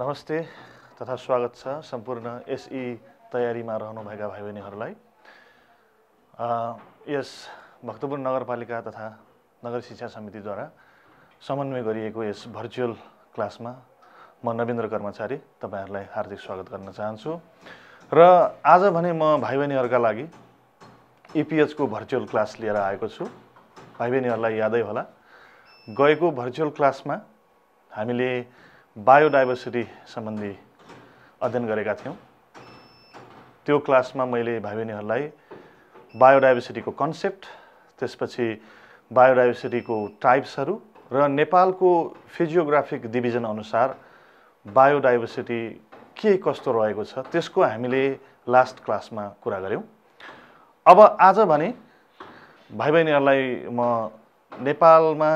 नमस्ते तथा स्वागत छ सम्पूर्ण एसई तयारीमा रहनुभएका भाइ बहिनीहरूलाई यस भक्तपुर नगरपालिका तथा नगर शिक्षा समितिद्वारा समन्वय गरिएको यस भर्चुअल क्लासमा म नवीन्द्र कर्मचारी तपाईँहरूलाई हार्दिक स्वागत गर्न चाहन्छु र आज भने म भाइ बहिनीहरूका लागि इपिएचको भर्चुअल क्लास लिएर आएको छु भाइ बहिनीहरूलाई यादै होला गएको भर्चुअल क्लासमा हामीले बायोडाइभर्सिटी सम्बन्धी अध्ययन गरेका थियौँ त्यो क्लासमा मैले भाइ बहिनीहरूलाई बायोडाइभर्सिटीको कन्सेप्ट त्यसपछि बायोडाइभर्सिटीको टाइप्सहरू र नेपालको फिजियोग्राफिक डिभिजन अनुसार बायोडाइभर्सिटी के कस्तो रहेको छ त्यसको हामीले लास्ट क्लासमा कुरा गऱ्यौँ अब आज भने भाइ बहिनीहरूलाई म नेपालमा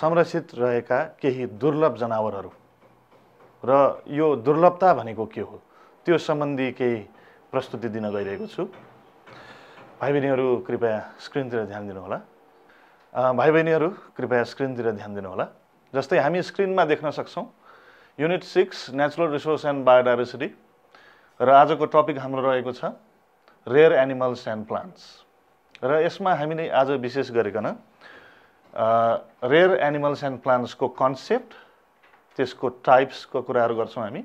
संरक्षित रहेका केही दुर्लभ जनावरहरू र यो दुर्लभता भनेको के हो त्यो सम्बन्धी केही प्रस्तुति दिन गइरहेको छु भाइ बहिनीहरू कृपया स्क्रिनतिर ध्यान दिनुहोला भाइ बहिनीहरू कृपया स्क्रिनतिर ध्यान दिनुहोला जस्तै हामी स्क्रिनमा देख्न सक्छौँ unit six natural resource and biodiversity र आजको टपिक हाम्रो रहेको छ रेयर एनिमल्स एन्ड प्लान्ट्स र यसमा हामीले आज विशेष गरिकन रेयर एनिमल्स एन्ड प्लान्ट्सको कन्सेप्ट त्यसको टाइप्सको कुराहरू गर्छौँ हामी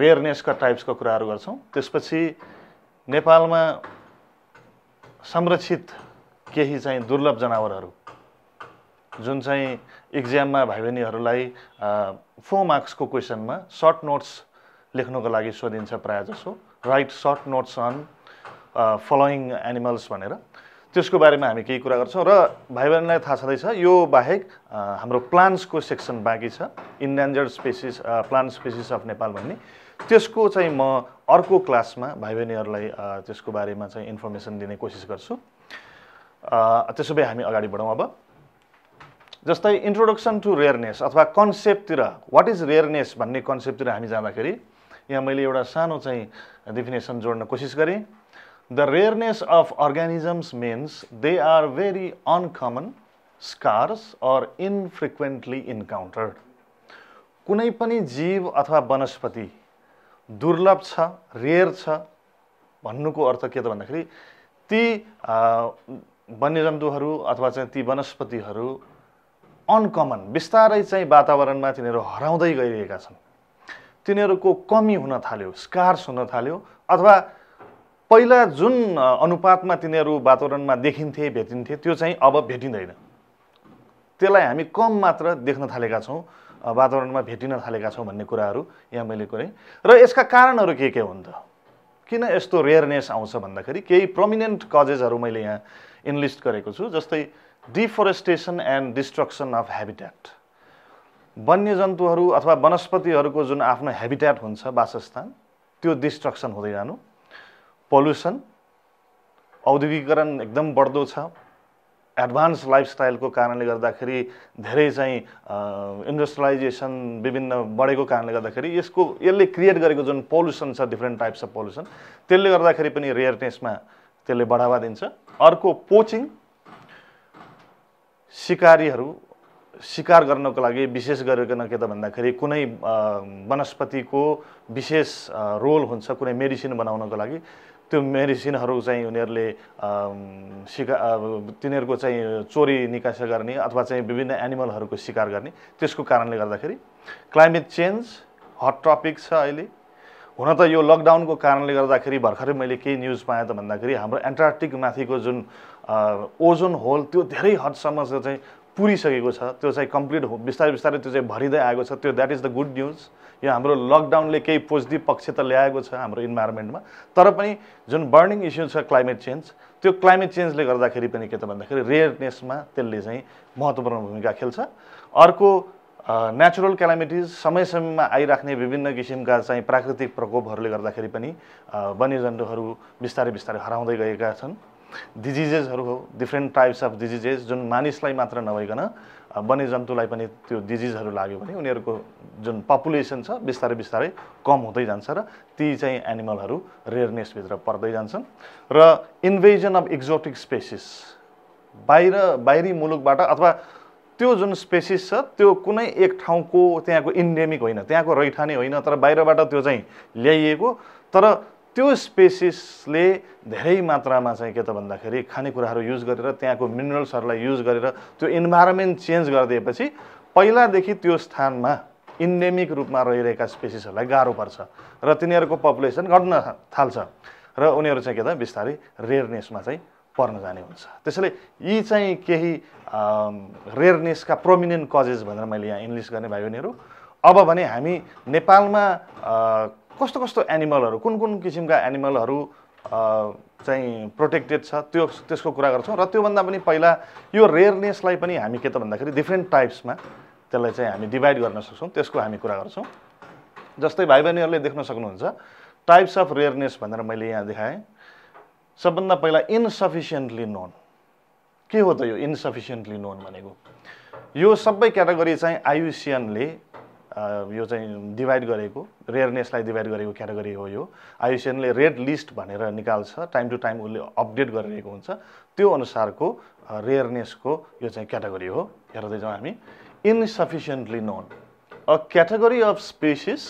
रेयरनेसका टाइप्सको कुराहरू गर्छौँ त्यसपछि नेपालमा संरक्षित केही चाहिँ दुर्लभ जनावरहरू जुन चाहिँ इक्जाममा भाइ बहिनीहरूलाई फोर मार्क्सको क्वेसनमा सर्ट नोट्स लेख्नको लागि सोधिन्छ प्रायः जसो write short notes on following animals भनेर त्यसको बारेमा हामी केही कुरा गर्छौँ र भाइ बहिनीलाई थाहा छँदैछ यो बाहेक हाम्रो प्लान्ट्सको सेक्सन बाँकी छ endangered species plant species of Nepal भन्ने त्यसको चाहिँ म अर्को क्लासमा भाइ बहिनीहरूलाई त्यसको बारेमा चाहिँ इन्फर्मेसन दिने कोसिस गर्छु त्यसो भए हामी अगाडि बढौँ अब जस्तै इन्ट्रोडक्सन टु रेयरनेस अथवा कन्सेप्टतिर वाट इज रेयरनेस भन्ने कन्सेप्टतिर हामी जाँदाखेरि यहाँ मैले एउटा सानो चाहिँ डेफिनेसन जोड्न कोसिस गरेँ the rareness of organisms means they are very uncommon scarce or infrequently encountered कुनै पनि जीव अथवा वनस्पति दुर्लभ छ रेयर छ भन्नुको अर्थ के त भन्दाखेरि ती वन्यजन्तुहरू अथवा चाहिँ ती वनस्पतिहरू अनकमन बिस्तारै चाहिँ वातावरणमा तिनीहरू हराउँदै गइरहेका छन् तिनीहरूको कमी हुन थाल्यो स्कार्स हुन थाल्यो अथवा पहिला जुन अनुपातमा तिनीहरू वातावरणमा देखिन्थे भेटिन्थे त्यो चाहिँ अब भेटिँदैन त्यसलाई हामी कम मात्र देख्न थालेका छौँ वातावरणमा भेटिन थालेका छौँ भन्ने कुराहरू यहाँ मैले गरेँ र यसका कारणहरू के के हुन् त किन यस्तो रेयरनेस आउँछ भन्दाखेरि केही प्रमिनेन्ट कजेजहरू मैले यहाँ इन्लिस्ट गरेको छु जस्तै deforestation and destruction of habitat वन्यजन्तुहरू अथवा वनस्पतिहरूको जुन आफ्नो हेबिट्याट हुन्छ वासस्थान त्यो डिस्ट्रक्सन हुँदै जानु पल्युसन औद्योगिकरण एकदम बढ्दो छ एडभान्स लाइफस्टाइलको कारणले गर्दाखेरि धेरै चाहिँ इन्डस्ट्रियलाइजेसन विभिन्न बढेको कारणले गर्दाखेरि यसको यसले क्रिएट गरेको जुन पल्युसन छ डिफ्रेन्ट टाइप्स अफ पल्युसन त्यसले गर्दाखेरि पनि रेयरनेसमा त्यसले बढावा दिन्छ अर्को पोचिङ सिकारीहरू सिकार गर्नको लागि विशेष गरिकन के त भन्दाखेरि कुनै वनस्पतिको विशेष रोल हुन्छ कुनै मेडिसिन बनाउनको लागि त्यो मेडिसिनहरू चाहिँ उनीहरूले सिका तिनीहरूको चाहिँ चोरी निकास गर्ने अथवा चाहिँ विभिन्न एनिमलहरूको सिकार गर्ने त्यसको कारणले गर्दाखेरि क्लाइमेट चेन्ज हट टपिक छ अहिले हुन त यो लकडाउनको कारणले गर्दाखेरि भर्खरै मैले केही न्युज पाएँ त भन्दाखेरि हाम्रो एन्टार्क्टिक माथिको जुन ओजोन होल त्यो धेरै हदसम्म चाहिँ पुरिसकेको छ त्यो चाहिँ कम्प्लिट हो बिस्तारै बिस्तारै त्यो चाहिँ भरिँदै आएको छ त्यो that is the good news यो हाम्रो लकडाउनले केही पोजिटिभ पक्ष त ल्याएको छ हाम्रो इन्भाइरोमेन्टमा तर पनि जुन बर्निङ इस्यु छ क्लाइमेट चेन्ज त्यो क्लाइमेट चेन्जले गर्दाखेरि पनि के त भन्दाखेरि रेयरनेसमा त्यसले चाहिँ महत्त्वपूर्ण भूमिका खेल्छ अर्को नेचुरल क्यालामिटिज समय समयमा आइराख्ने विभिन्न किसिमका चाहिँ प्राकृतिक प्रकोपहरूले गर्दाखेरि पनि वन्यजन्तुहरू बिस्तारै बिस्तारै हराउँदै गएका छन् डिजिजेसहरू हो डिफ्रेन्ट टाइप्स अफ डिजिजेस जुन मानिसलाई मात्र नभइकन वन्यजन्तुलाई पनि त्यो डिजिजहरू लाग्यो भने उनीहरूको जुन पपुलेसन छ बिस्तारै बिस्तारै कम हुँदै जान्छ र ती चाहिँ एनिमलहरू रेयरनेसभित्र पर्दै जान्छन् र इन्भेजन अफ एक्जोटिक स्पेसिस बाहिर बाहिरी मुलुकबाट अथवा त्यो जुन स्पेसिस छ त्यो कुनै एक ठाउँको त्यहाँको इन्डेमिक होइन त्यहाँको रैठाने होइन तर बाहिरबाट त्यो चाहिँ ल्याइएको तर त्यो स्पेसिसले धेरै मात्रामा चाहिँ के त भन्दाखेरि खानेकुराहरू युज गरेर त्यहाँको मिनरल्सहरूलाई युज गरेर त्यो इन्भाइरोमेन्ट चेन्ज गरिदिएपछि पहिलादेखि त्यो स्थानमा इन्डेमिक रूपमा रहिरहेका स्पेसिसहरूलाई गाह्रो पर्छ र तिनीहरूको पपुलेसन घट्न थाल्छ र उनीहरू चाहिँ के त बिस्तारै रेयरनेसमा चाहिँ पर्न जाने हुन्छ त्यसैले यी चाहिँ केही रेयरनेसका प्रोमिनेन्ट कजेस भनेर मैले यहाँ इङ्ग्लिस गर्ने भाइ बहिनीहरू अब भने हामी नेपालमा कस्तो कस्तो एनिमलहरू कुन कुन किसिमका एनिमलहरू चाहिँ प्रोटेक्टेड छ त्यो त्यसको कुरा गर्छौँ र त्योभन्दा पनि पहिला यो रेयरनेसलाई पनि हामी के त भन्दाखेरि डिफ्रेन्ट टाइप्समा त्यसलाई चाहिँ हामी डिभाइड गर्न सक्छौँ त्यसको हामी कुरा गर्छौँ जस्तै भाइ बहिनीहरूले देख्न सक्नुहुन्छ टाइप्स अफ रेयरनेस भनेर मैले यहाँ देखाएँ सबभन्दा पहिला इनसफिसियन्टली नोन के हो त यो इनसफिसियन्टली नोन भनेको यो सबै क्याटेगोरी चाहिँ आयुसियनले यो चाहिँ डिभाइड गरेको रेयरनेसलाई डिभाइड गरेको क्याटेगोरी हो यो आयुसिएनले रेड लिस्ट भनेर निकाल्छ टाइम टु टाइम उसले अपडेट गरिरहेको हुन्छ त्यो अनुसारको रेयरनेसको यो चाहिँ क्याटेगोरी हो हेर्दै जाउँ हामी insufficiently known a category of species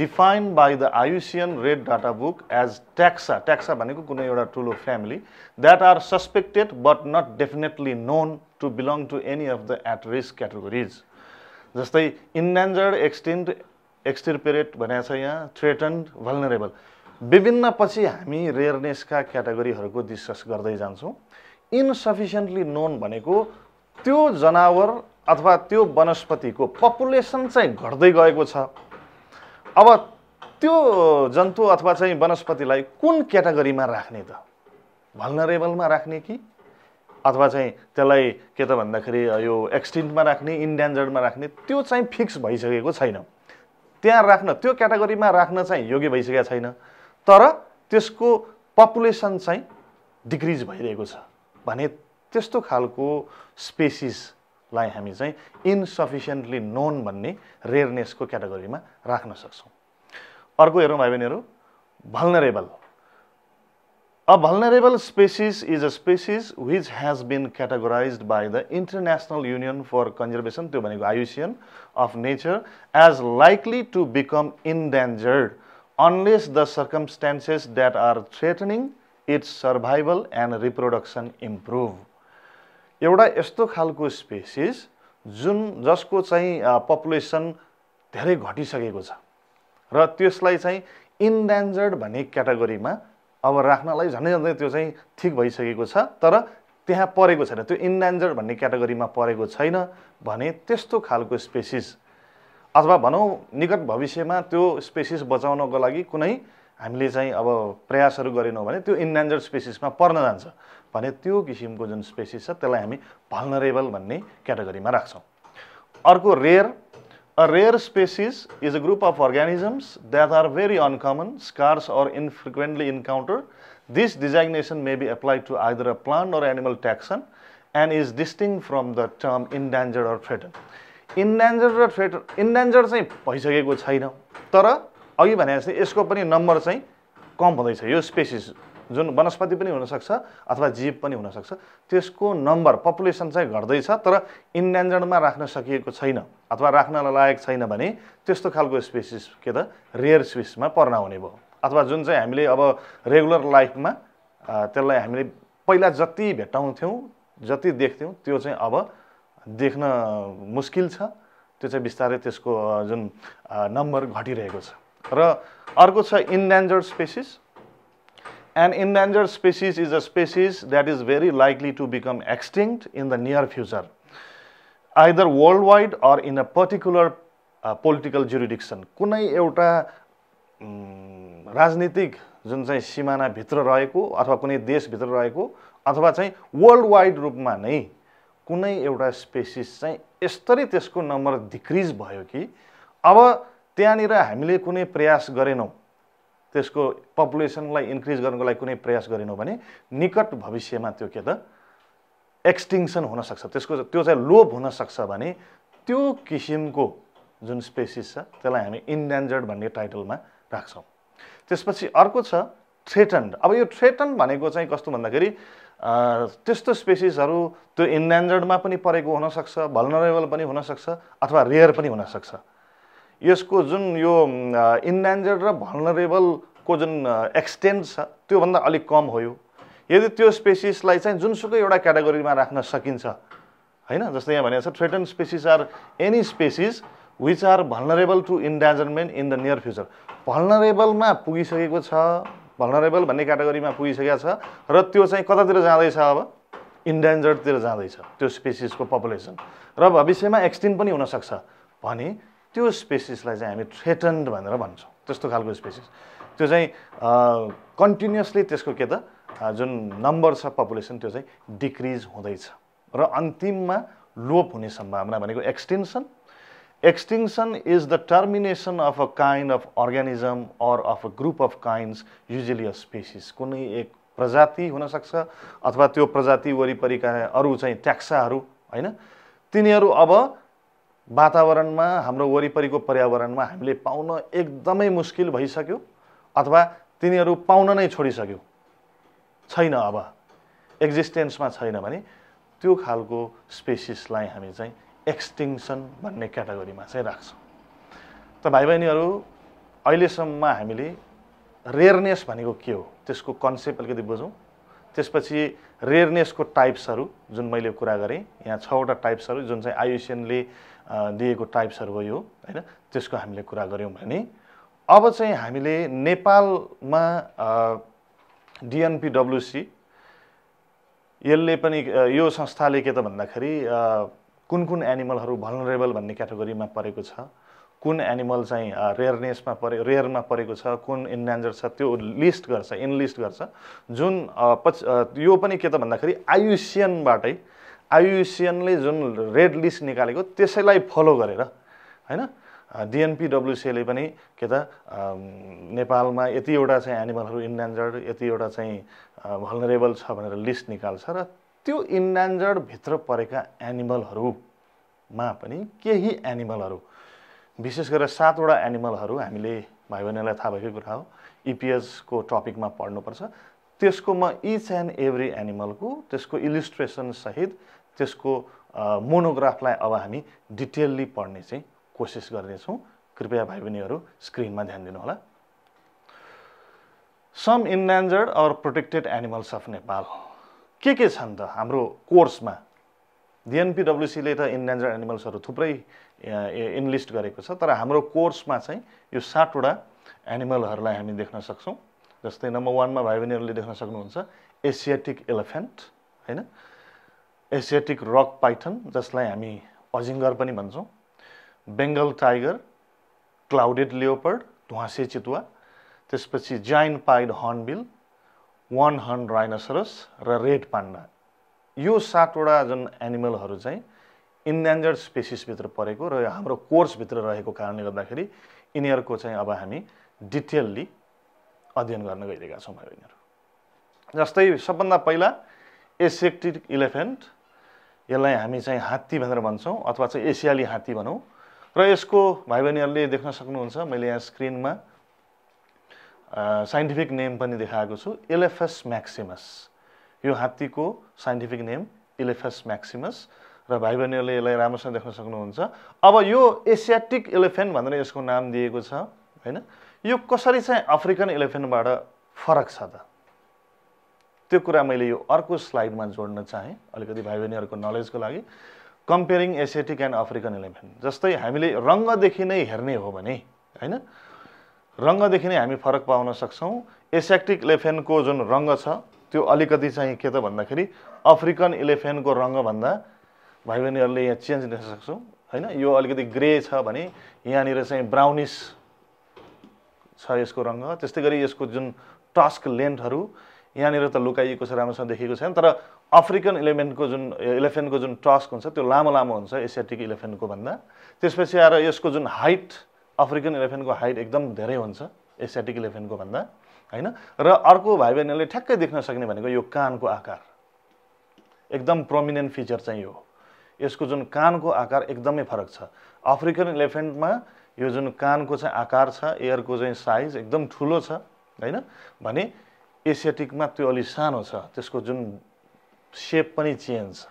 defined by the IUCN red data book as taxa taxa भनेको कुनै एउटा ठुलो family that are suspected but not definitely known to belong to any of the at risk categories जस्तै endangered extinct extirpated भनेको छ यहाँ threatened vulnerable विभिन्न पछि हामी रेयरनेसका क्याटेगोरीहरूको डिस्कस गर्दै जान्छौँ इनसफिसियन्टली नोन भनेको त्यो जनावर अथवा त्यो वनस्पतिको पपुलेसन चाहिँ घट्दै गएको छ अब त्यो जन्तु अथवा चाहिँ वनस्पतिलाई कुन क्याटेगोरीमा राख्ने त भल्नरेबलमा राख्ने कि अथवा चाहिँ त्यसलाई के त भन्दाखेरि यो एक्सटिन्टमा राख्ने इन्डेन्जर्डमा राख्ने त्यो चाहिँ फिक्स भइसकेको छैन त्यहाँ राख्न त्यो क्याटेगोरीमा राख्न चाहिँ योग्य भइसकेको छैन तर त्यसको पपुलेसन चाहिँ डिक्रिज भइरहेको छ भने त्यस्तो खालको स्पेसिसलाई हामी चाहिँ इन्सफिसियन्टली नोन भन्ने रेयरनेसको क्याटेगोरीमा राख्न सक्छौँ अर्को हेरौँ भाइ बहिनीहरू vulnerable A vulnerable species is a species which has been categorized by the International Union for Conservation त्यो भनेको IUCN of nature as likely to become in endangered unless the circumstances that are threatening its survival and reproduction improve एउटा यस्तो खालको spaces जुन जसको चाहिँ population धेरै घटिसकेको छ र त्यसलाई चाहिँ इन्डेन्जर्ड भन्ने क्याटेगोरीमा अब राख्नलाई झन्डै झन्डै त्यो चाहिँ ठिक भइसकेको छ तर त्यहाँ परेको छैन त्यो इन्डेन्जर भन्ने क्याटेगोरीमा परेको छैन भने त्यस्तो खालको स्पेसिस अथवा भनौँ निकट भविष्यमा त्यो स्पेसिस बचाउनको लागि कुनै हामीले चाहिँ अब प्रयासहरू गरेनौँ भने त्यो इन्डेन्जर स्पेसिसमा पर्न जान्छ भने त्यो किसिमको जुन स्पेसिस छ त्यसलाई हामी भल्नरेबल भन्ने क्याटेगोरीमा राख्छौँ अर्को rare A rare species is a group of organisms that are very uncommon, scarce or infrequently encountered. This designation may be applied to either a plant or animal taxon and is distinct from the term endangered or threatened. Endangered or threatened, endangered चाहिँ भइसकेको छैन तर agi भने जस्तै यसको पनि number चाहिँ कम हुँदैछ यो species जुन वनस्पति पनि हुनसक्छ अथवा जीव पनि हुनसक्छ त्यसको नम्बर पपुलेसन चाहिँ घट्दैछ तर इन्डेन्जर्डमा राख्न सकिएको छैन अथवा राख्न लायक छैन भने त्यस्तो खालको स्पेसिस के त रेयर स्पिसमा पर्न हुने भयो अथवा जुन चाहिँ हामीले अब रेगुलर लाइफमा त्यसलाई हामीले पहिला जति भेटाउँथ्यौँ जति देख्थ्यौँ त्यो चाहिँ अब देख्न मुस्किल छ त्यो चाहिँ बिस्तारै त्यसको जुन नम्बर घटिरहेको छ र अर्को छ endangered species An endangered species is a species that is very likely to become extinct in the near future, either worldwide or in a particular uh, political jurisdiction. कुनै एउटा राजनीतिक जुन चाहिँ सिमानाभित्र रहेको अथवा कुनै देशभित्र रहेको अथवा चाहिँ वर्ल्ड वाइड रूपमा नै कुनै एउटा स्पेसिस चाहिँ यस्तरी त्यसको नम्बर डिक्रिज भयो कि अब त्यहाँनिर हामीले कुनै प्रयास गरेनौँ त्यसको पपुलेसनलाई इन्क्रिज गर्नुको लागि कुनै प्रयास गरेनौँ भने निकट भविष्यमा त्यो के त एक्सटिङसन हुनसक्छ त्यसको त्यो चाहिँ लोभ हुनसक्छ भने त्यो किसिमको जुन स्पेसिस छ त्यसलाई हामी इन्डेन्जर्ड भन्ने टाइटलमा राख्छौँ त्यसपछि अर्को छ थ्रेटन्ड अब यो थ्रेटन्ड भनेको चाहिँ कस्तो भन्दाखेरि त्यस्तो स्पेसिसहरू त्यो इन्डेन्जर्डमा पनि परेको हुनसक्छ भलनरेबल पनि हुनसक्छ अथवा रेयर पनि हुनसक्छ यसको जुन यो इन्डेन्जर्ड र भनरेबलको जुन एक्सटेन्ड छ त्योभन्दा अलिक कम हो यदि त्यो स्पेसिसलाई चाहिँ जुनसुकै एउटा क्याटेगोरीमा राख्न सकिन्छ होइन जस्तै यहाँ भनेको छ threaten species are any species which are vulnerable to endangerment in the near future भनरेबलमा पुगिसकेको छ भल्नरेबल भन्ने क्याटेगोरीमा पुगिसकेको छ र त्यो चाहिँ कतातिर जाँदैछ अब इन्डेन्जर्डतिर जाँदैछ त्यो स्पेसिसको पपुलेसन र भविष्यमा एक्सटिन पनि हुनसक्छ भने त्यो स्पेसिसलाई चाहिँ हामी थ्रेटन्ड भनेर भन्छौँ त्यस्तो खालको स्पेसिस त्यो चाहिँ कन्टिन्युसली त्यसको के त जुन नम्बर छ पपुलेसन त्यो चाहिँ डिक्रिज हुँदैछ र अन्तिममा लोप हुने सम्भावना भनेको extension extension is the termination of a kind of organism or of a group of kinds usually a species कुनै एक प्रजाति हुनसक्छ अथवा त्यो प्रजाति वरिपरिका अरू चाहिँ ट्याक्साहरू होइन तिनीहरू अब वातावरणमा हाम्रो वरिपरिको पर्यावरणमा हामीले पाउन एकदमै मुस्किल भइसक्यो अथवा तिनीहरू पाउन नै छोडिसक्यो छैन अब एक्जिस्टेन्समा छैन भने त्यो खालको स्पेसिसलाई हामी चाहिँ एक्सटिङसन भन्ने क्याटेगोरीमा चाहिँ राख्छौँ त भाइ बहिनीहरू अहिलेसम्म हामीले रेयरनेस भनेको के हो त्यसको कन्सेप्ट अलिकति बुझौँ त्यसपछि रेयरनेसको टाइप्सहरू जुन मैले कुरा गरेँ यहाँ छवटा टाइप्सहरू जुन चाहिँ आयुसियनले दिएको टाइप्सहरू हो यो होइन त्यसको हामीले कुरा गऱ्यौँ भने अब चाहिँ हामीले नेपालमा डिएनपिडब्लुसी यसले पनि यो संस्थाले के त भन्दाखेरि कुन कुन एनिमलहरू भलनरेबल भन्ने क्याटेगोरीमा परेको छ कुन एनिमल चाहिँ रेयरनेसमा परे रेयरमा परेको छ कुन इन्डेन्जर छ त्यो लिस्ट गर्छ इनलिस्ट गर्छ जुन पछि यो पनि के त भन्दाखेरि आयुसियनबाटै आइयुसिएनले जुन रेड लिस्ट निकालेको त्यसैलाई फलो गरेर होइन डिएनपिडब्लुसिएले e पनि के त नेपालमा यतिवटा चाहिँ एनिमलहरू इन्डेन्जर्ड यतिवटा चाहिँ भल्नरेबल छ भनेर लिस्ट निकाल्छ र त्यो इन्डेन्जर्डभित्र परेका एनिमलहरूमा पनि केही एनिमलहरू विशेष गरेर सातवटा एनिमलहरू हामीले भाइ बहिनीलाई थाहा भएकै कुरा हो इपिएसको e टपिकमा पढ्नुपर्छ त्यसको म इच एन्ड एभ्री एनिमलको त्यसको सहित त्यसको मोनोग्राफलाई अब हामी डिटेलली पढ्ने चाहिँ कोसिस गर्नेछौँ कृपया भाइ बहिनीहरू स्क्रिनमा ध्यान दिनुहोला some endangered or protected animals of Nepal के के छन् त हाम्रो कोर्समा डिएनपिडब्लुसीले त इन्डेन्जर्ड एनिमल्सहरू थुप्रै इन्लिस्ट गरेको छ तर हाम्रो कोर्समा चाहिँ यो सातवटा एनिमलहरूलाई हामी देख्न सक्छौँ जस्तै नम्बर वानमा भाइ बहिनीहरूले देख्न सक्नुहुन्छ एसियाटिक एलिफेन्ट होइन एसियाटिक रक पाइथन जसलाई हामी अजिङ्गर पनि भन्छौँ बेङ्गल टाइगर क्लाउडेड लियोपर्ड ध्वाँसे चितुवा त्यसपछि giant pied hornbill one horn rhinoceros र रेड पान्डा यो सातवटा जुन एनिमलहरू चाहिँ इन्डेन्जर्ड स्पेसिसभित्र परेको र हाम्रो कोर्सभित्र रहेको कारणले गर्दाखेरि यिनीहरूको चाहिँ अब हामी डिटेलली अध्ययन गर्न गइरहेका छौँ भाइ बहिनीहरू जस्तै सबभन्दा पहिला एसेक्टिक इलिफेन्ट यसलाई हामी चाहिँ हात्ती भनेर भन्छौँ अथवा चाहिँ एसियाली हात्ती भनौँ र यसको भाइ बहिनीहरूले देख्न सक्नुहुन्छ मैले यहाँ स्क्रिनमा साइन्टिफिक नेम पनि देखाएको छु इलेफेस म्याक्सिमस यो हात्तीको साइन्टिफिक नेम इलेफेस म्याक्सिमस र भाइ बहिनीहरूले यसलाई राम्रोसँग देख्न सक्नुहुन्छ अब यो एसियाटिक इलिफेन्ट भनेर यसको नाम दिएको छ होइन यो कसरी चाहिँ अफ्रिकन इलेफेन्टबाट फरक छ त त्यो कुरा मैले यो अर्को स्लाइडमा जोड्न चाहेँ अलिकति भाइ बहिनीहरूको नलेजको लागि comparing Asiatic and African elephant जस्तै हामीले रङ्गदेखि नै हेर्ने हो भने होइन रङ्गदेखि नै हामी फरक पाउन सक्छौँ एसियाटिक इलेफेन्टको जुन रङ्ग छ त्यो अलिकति चाहिँ के त भन्दाखेरि अफ्रिकन इलेफेन्टको रङ्गभन्दा भाइ बहिनीहरूले यहाँ चेन्ज दिन सक्छौँ होइन यो अलिकति ग्रे छ भने यहाँनिर चाहिँ ब्राउनिस छ यसको रङ्ग त्यस्तै गरी यसको जुन टस्क लेन्थहरू यहाँनिर त लुकाइएको छ राम्रोसँग देखेको छैन तर अफ्रिकन इलिफेन्टको जुन इलेफेन्टको जुन टस्क हुन्छ त्यो लामो लामो हुन्छ एसियाटिक इलेफेन्टको भन्दा त्यसपछि आएर यसको जुन हाइट अफ्रिकन इलेफेन्टको हाइट एकदम धेरै हुन्छ एसियाटिक इलेफेन्टको भन्दा होइन र अर्को भाइ बहिनीले ठ्याक्कै देख्न सक्ने भनेको यो कानको आकार एकदम प्रोमिनेन्ट फिचर चाहिँ यो यसको जुन कानको आकार एकदमै फरक छ अफ्रिकन इलेफेन्टमा यो जुन कानको चाहिँ आकार छ एयरको चाहिँ साइज एकदम ठुलो छ होइन भने एसियाटिकमा त्यो अलि सानो छ त्यसको जुन सेप पनि चेन्ज छ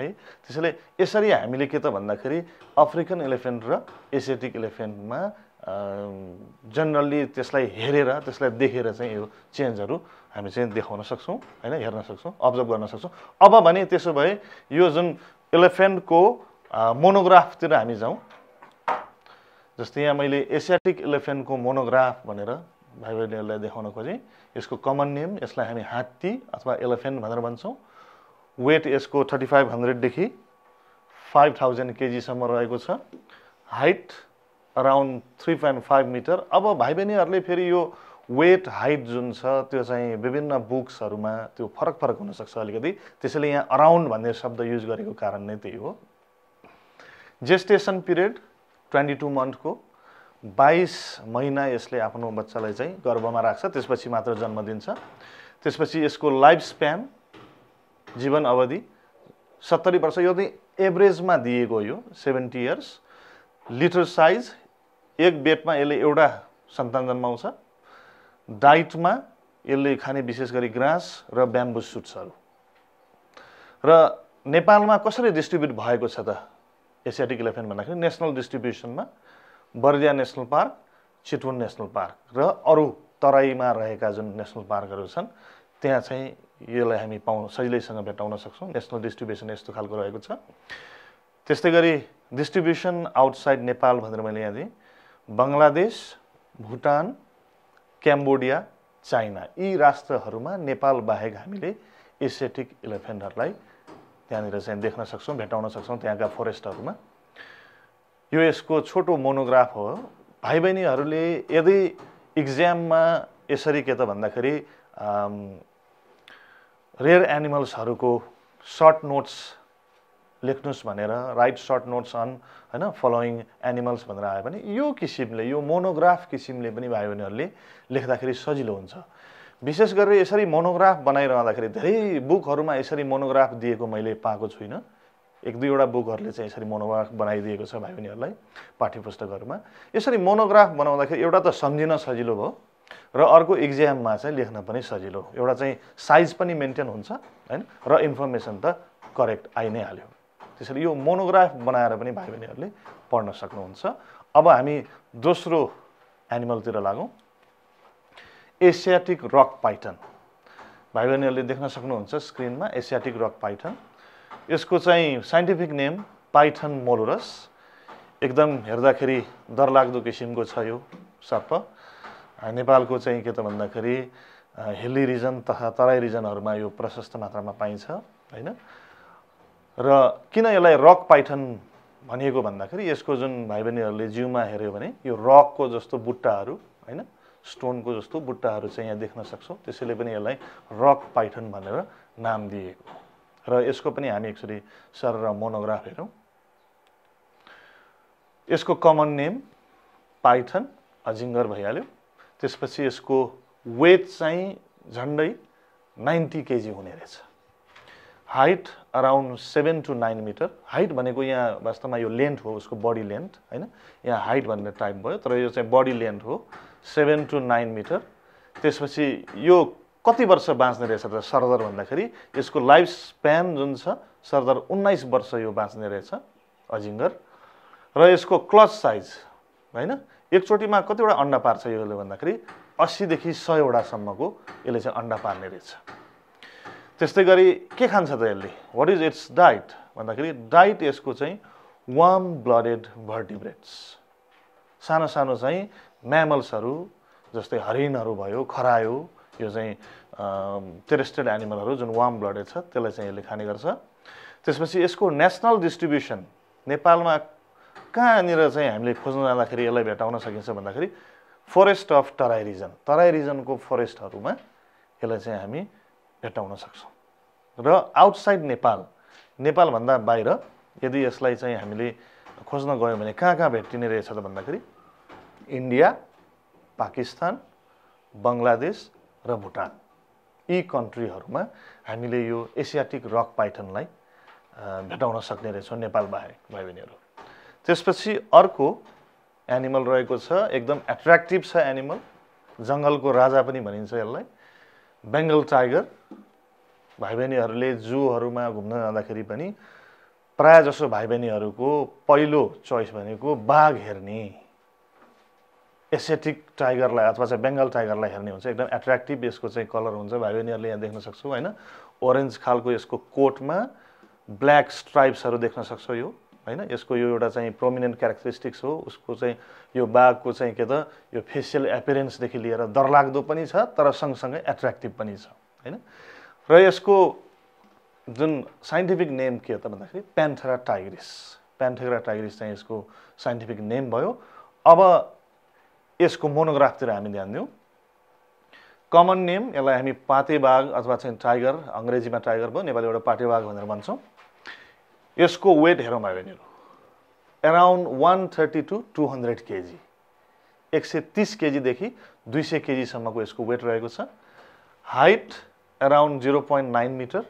है त्यसैले यसरी हामीले के त भन्दाखेरि अफ्रिकन इलिफेन्ट र एसियाटिक इलिफेन्टमा जनरल्ली त्यसलाई हेरेर त्यसलाई देखेर चाहिँ यो चेन्जहरू हामी चाहिँ देखाउन सक्छौँ होइन हेर्न सक्छौँ अब्जर्भ गर्न सक्छौँ अब भने त्यसो भए यो जुन इलिफेन्टको मोनोग्राफतिर हामी जाउँ जस्तै यहाँ मैले एसियाटिक इलेफेन्टको मोनोग्राफ भनेर भाइ बहिनीहरूलाई देखाउन खोजेँ यसको कमन नेम यसलाई हामी हात्ती अथवा इलेफेन्ट भनेर भन्छौँ वेट यसको थर्टी फाइभ हन्ड्रेडदेखि फाइभ थाउजन्ड केजीसम्म रहेको छ height around three point five metre अब भाइ बहिनीहरूले फेरि यो वेट हाइट जुन छ त्यो चाहिँ विभिन्न बुक्सहरूमा त्यो फरक फरक हुनसक्छ अलिकति त्यसैले यहाँ अराउन्ड भन्ने शब्द युज गरेको कारण नै त्यही हो जेस्टेसन पिरियड ट्वेन्टी टू मन्थको बाइस महिना यसले आफ्नो बच्चालाई चाहिँ गर्भमा राख्छ त्यसपछि मात्र जन्म दिन्छ त्यसपछि यसको लाइफ स्प्यान जीवन अवधि सत्तरी वर्ष यो चाहिँ एभरेजमा दिएको यो सेभेन्टी इयर्स लिटर साइज एक बेडमा यसले एउटा सन्तान जन्माउँछ डाइटमा यसले खाने विशेष गरी ग्रास र ब्याम्बु सुट्सहरू र नेपालमा कसरी डिस्ट्रिब्युट भएको छ त एसियाटिक इलेफेन्ट भन्दाखेरि नेसनल डिस्ट्रिब्युसनमा Bardiya national park Chitwan national park र अरू तराईमा रहेका जुन नेसनल पार्कहरू छन् त्यहाँ चाहिँ यसलाई हामी पाउ सजिलैसँग भेटाउन सक्छौँ नेसनल डिस्ट्रिब्युसन यस्तो खालको रहेको छ त्यस्तै गरी डिस्ट्रिब्युसन आउटसाइड नेपाल भनेर मैले यहाँ दिएँ बङ्गलादेश भुटान क्याम्बोडिया चाइना यी राष्ट्रहरूमा नेपाल बाहेक हामीले एसियाटिक इलेफेन्टहरूलाई त्यहाँनिर चाहिँ देख्न सक्छौँ भेटाउन सक्छौँ त्यहाँका फरेस्टहरूमा यो यसको छोटो मोनोग्राफ हो भाइ बहिनीहरूले यदि इक्जाममा यसरी के त भन्दाखेरि रेयर एनिमल्सहरूको सर्ट नोट्स लेख्नुहोस् भनेर राइट सर्ट नोट्स अन होइन फलोइङ एनिमल्स भनेर आयो भने यो किसिमले यो मोनोग्राफ किसिमले पनि भाइ बहिनीहरूले लेख्दाखेरि सजिलो हुन्छ विशेष गरेर यसरी मोनोग्राफ बनाइरहँदाखेरि धेरै बुकहरूमा यसरी मोनोग्राफ दिएको मैले पाएको छुइनँ एक दुईवटा बुकहरूले चाहिँ यसरी मोनोग्राफ बनाइदिएको छ भाइ बहिनीहरूलाई पाठ्य पुस्तकहरूमा यसरी मोनोग्राफ बनाउँदाखेरि एउटा त सम्झिन सजिलो भयो र अर्को इक्जाममा चाहिँ लेख्न पनि सजिलो एउटा चाहिँ साइज पनि मेन्टेन हुन्छ होइन र इन्फर्मेसन त करेक्ट आइ नै हाल्यो त्यसरी यो मोनोग्राफ बनाएर पनि भाइ बहिनीहरूले पढ्न सक्नुहुन्छ अब हामी दोस्रो एनिमलतिर लागौँ एसियाटिक रक पाइथन भाइ बहिनीहरूले देख्न सक्नुहुन्छ स्क्रिनमा एसियाटिक रक पाइथन यसको चाहिँ साइन्टिफिक नेम पाइथन मोलोरस एकदम हेर्दाखेरि डरलाग्दो किसिमको छ यो सर्प नेपालको चाहिँ के त भन्दाखेरि हिल्ली रिजन तथा तराई रिजनहरूमा यो प्रशस्त मात्रामा पाइन्छ होइन र किन यसलाई रक पाइथन भनिएको भन्दाखेरि यसको जुन भाइ बहिनीहरूले जिउमा हेऱ्यो भने यो रकको जस्तो बुट्टाहरू होइन स्टोनको जस्तो बुट्टाहरू चाहिँ यहाँ देख्न सक्छौँ त्यसैले पनि यसलाई रक पाइथन भनेर नाम दिएको र यसको पनि हामी एकचोटि सर मोनोग्राफ हेरौँ यसको कमन नेम पाइथन अजिङ्गर भइहाल्यो त्यसपछि यसको वेट चाहिँ झन्डै नाइन्टी केजी हुने रहेछ height around seven to nine metre height भनेको यहाँ वास्तवमा यो लेन्थ हो उसको बडी लेन्थ होइन यहाँ हाइट भन्ने टाइप भयो तर यो चाहिँ बडी लेन्थ हो सेभेन टु नाइन मिटर त्यसपछि यो कति वर्ष बाँच्ने रहेछ त सरदर भन्दाखेरि यसको लाइफ स्प्यान जुन छ सरदर उन्नाइस वर्ष यो बाँच्ने रहेछ अजिङ्गर र यसको क्लच साइज होइन एकचोटिमा कतिवटा अन्डा पार्छ यसले भन्दाखेरि अस्सीदेखि सयवटासम्मको यसले चाहिँ अन्डा पार्ने रहेछ त्यस्तै गरी के खान्छ त यसले वाट इज इट्स डाइट भन्दाखेरि डाइट यसको चाहिँ वार्म ब्लडेड भर्टिब्रेट्स सानो सानो चाहिँ म्यामल्सहरू जस्तै हरिणहरू भयो खरायो यो चाहिँ टेरेस्टेड एनिमलहरू जुन वार्म ब्लडेड छ त्यसलाई चाहिँ यसले खाने गर्छ त्यसपछि यसको नेसनल डिस्ट्रिब्युसन नेपालमा कहाँनिर चाहिँ हामीले खोज्न जाँदाखेरि यसलाई भेटाउन सकिन्छ भन्दाखेरि forest of Terai region Terai रिजनको फरेस्टहरूमा यसलाई चाहिँ हामी भेट्टाउन सक्छौँ र आउटसाइड नेपाल नेपालभन्दा बाहिर यदि यसलाई चाहिँ हामीले खोज्न गयौँ भने कहाँ कहाँ भेटिने रहेछ त भन्दाखेरि इन्डिया पाकिस्तान बङ्गलादेश र भुटान यी कन्ट्रीहरूमा हामीले यो एसियाटिक रक पाइथनलाई भेटाउन सक्ने रहेछौँ नेपाल बाहेक भाइ बहिनीहरू त्यसपछि अर्को एनिमल रहेको छ एकदम एट्र्याक्टिभ छ एनिमल जङ्गलको राजा पनि भनिन्छ यसलाई बेङ्गल टाइगर भाइ बहिनीहरूले जूहरूमा घुम्न जाँदाखेरि पनि प्रायः जसो भाइ बहिनीहरूको पहिलो चोइस भनेको बाघ हेर्ने एसेटिक टाइगरलाई अथवा चाहिँ बेङ्गल टाइगरलाई हेर्ने हुन्छ एकदम एट्र्याक्टिभ यसको चाहिँ कलर हुन्छ भाइ बहिनीहरूले यहाँ देख्न सक्छौँ होइन ओरेन्ज खालको यसको कोटमा ब्ल्याक स्ट्राइप्सहरू देख्न सक्छौँ यो होइन यसको यो एउटा चाहिँ प्रोमिनेन्ट क्यारेक्टरिस्टिक्स हो उसको चाहिँ यो बाघको चाहिँ के त यो फेसियल एपिरेन्सदेखि लिएर डरलाग्दो पनि छ तर सँगसँगै एट्र्याक्टिभ पनि छ होइन र यसको जुन साइन्टिफिक नेम के हो त भन्दाखेरि प्यान्थेरा टाइग्रिस प्यान्थेरा टाइग्रिस चाहिँ यसको साइन्टिफिक नेम भयो अब यसको मोनोग्राफतिर हामी ध्यान दिउँ कमन नेम यसलाई हामी पाते बाघ अथवा चाहिँ टाइगर अङ्ग्रेजीमा टाइगर भयो नेपाली एउटा पाटे बाघ भनेर भन्छौँ यसको वेट हेरौँ बहिनीहरू around one thirty two two hundred KG एक सय तिस केजीदेखि दुई सय केजीसम्मको यसको वेट रहेको छ height around zero point nine metre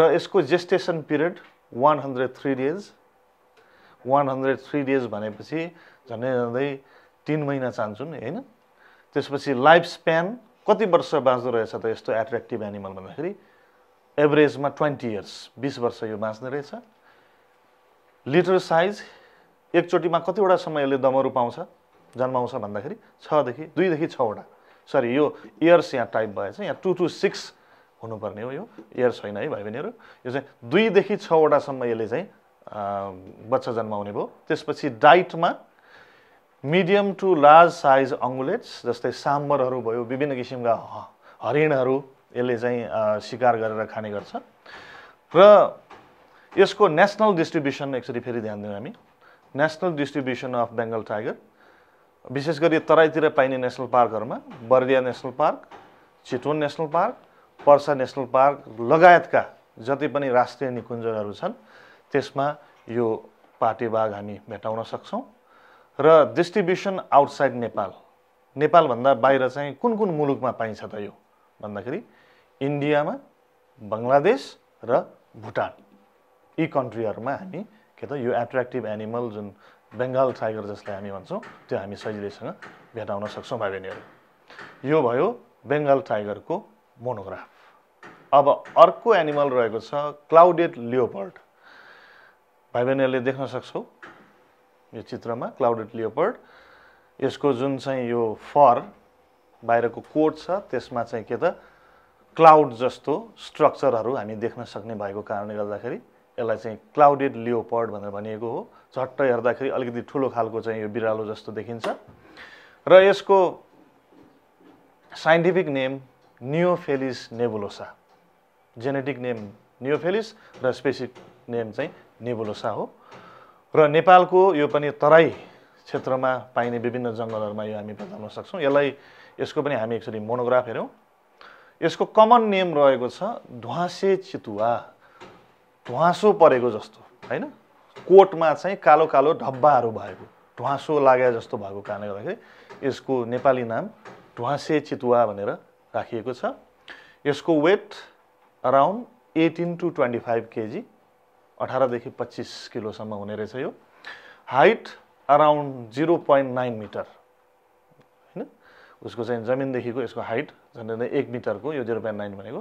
र यसको gestation period one hundred three days one hundred three days भनेपछि झन्डै झन्डै तिन महिना चाहन्छौँ नि होइन त्यसपछि लाइफ स्प्यान कति वर्ष बाँच्दो रहेछ त यस्तो एट्र्याक्टिभ एनिमल भन्दाखेरि एभरेजमा ट्वेन्टी इयर्स बिस वर्ष यो बाँच्ने रहेछ लिटर साइज एकचोटिमा कतिवटा समय यसले दमहरू पाउँछ जन्माउँछ भन्दाखेरि छदेखि दुईदेखि छवटा सरी यो इयर्स यहाँ टाइप भएछ यहाँ टु टू सिक्स हुनुपर्ने हो यो इयर्स छैन है भाइ बहिनीहरू यो चाहिँ दुईदेखि छवटासम्म यसले चाहिँ बच्चा जन्माउने भयो त्यसपछि डाइटमा मिडियम टु लार्ज साइज अङ्गुलेट्स जस्तै साम्बरहरू भयो विभिन्न किसिमका हरिणहरू यसले चाहिँ सिकार गरेर खाने गर्छ र यसको नेसनल डिस्ट्रिब्युसन एकचोटि फेरि ध्यान दिउँ हामी national distribution of Bengal tiger विशेष गरी तराईतिर पाइने नेसनल पार्कहरूमा Bardiya national park Chitwan national park Parsa national park लगायतका जति पनि राष्ट्रिय निकुञ्जहरू छन् त्यसमा यो पाटे बाघ हामी भेटाउन सक्छौँ र डिस्ट्रिब्युसन आउटसाइड नेपाल नेपालभन्दा बाहिर चाहिँ कुन कुन मुलुकमा पाइन्छ त यो भन्दाखेरि इन्डियामा बङ्गलादेश र भुटान यी कन्ट्रीहरूमा हामी के त यो एट्र्याक्टिभ एनिमल जुन बेङ्गाल टाइगर जसलाई हामी भन्छौँ त्यो हामी सजिलैसँग भेटाउन सक्छौँ भाइ बहिनीहरू यो भयो बेङ्गाल टाइगरको मोनोग्राफ अब अर्को एनिमल रहेको छ क्लाउडेड लियोपर्ड भाइ बहिनीहरूले देख्न सक्छौ यो चित्रमा क्लाउडेड लियोपर्ड यसको जुन चाहिँ यो फर बाहिरको कोट छ त्यसमा चाहिँ के त क्लाउड जस्तो स्ट्रक्चरहरू हामी देख्न सक्ने भएको कारणले गर्दाखेरि यसलाई चाहिँ क्लाउडेड लियोपर्ड भनेर भनिएको हो झट्ट हेर्दाखेरि अलिकति ठुलो खालको चाहिँ यो बिरालो जस्तो देखिन्छ र यसको scientific name Neofelis nebulosa genetic name Neofelis र स्पेसिफिक नेम चाहिँ नेबुलोसा हो र नेपालको यो पनि तराई क्षेत्रमा पाइने विभिन्न जङ्गलहरूमा यो हामी बताउन सक्छौँ यसलाई यसको पनि हामी एकचोटि मोनोग्राफ हेऱ्यौँ यसको कमन नेम रहेको छ ध्वासे चितुवा ध्वासो परेको जस्तो होइन कोटमा चाहिँ कालो कालो ढब्बाहरू भएको ध्वासो लागे जस्तो भएको कारणले गर्दाखेरि यसको नेपाली नाम ढुवासे चितुवा भनेर राखिएको छ यसको weight around eighteen to twenty five KG अठारदेखि पच्चिस किलोसम्म हुने रहेछ यो height around zero point nine metre होइन उसको चाहिँ जमिनदेखिको यसको हाइट झन्डै नै एक मिटरको यो जिरो पोइन्ट नाइन भनेको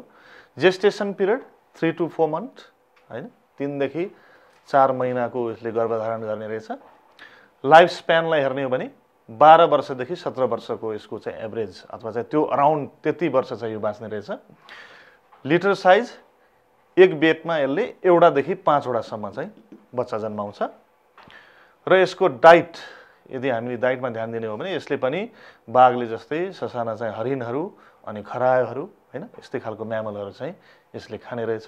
gestation period three to four month होइन तिनदेखि चार महिनाको यसले गर्भधारण गर्ने रहेछ लाइफ स्प्यानलाई हेर्ने हो भने बाह्र वर्षदेखि सत्र वर्षको यसको चाहिँ एभरेज अथवा चाहिँ त्यो अराउन्ड त्यति वर्ष चाहिँ यो बाँच्ने रहेछ लिटर साइज एक बेडमा यसले एउटादेखि पाँचवटासम्म चाहिँ बच्चा जन्माउँछ र यसको डाइट यदि हामीले डाइटमा ध्यान दिने हो भने यसले पनि बाघले जस्तै ससाना चाहिँ हरिणहरू अनि खरायोहरू होइन यस्तै खालको म्यामलहरू चाहिँ यसले खाने रहेछ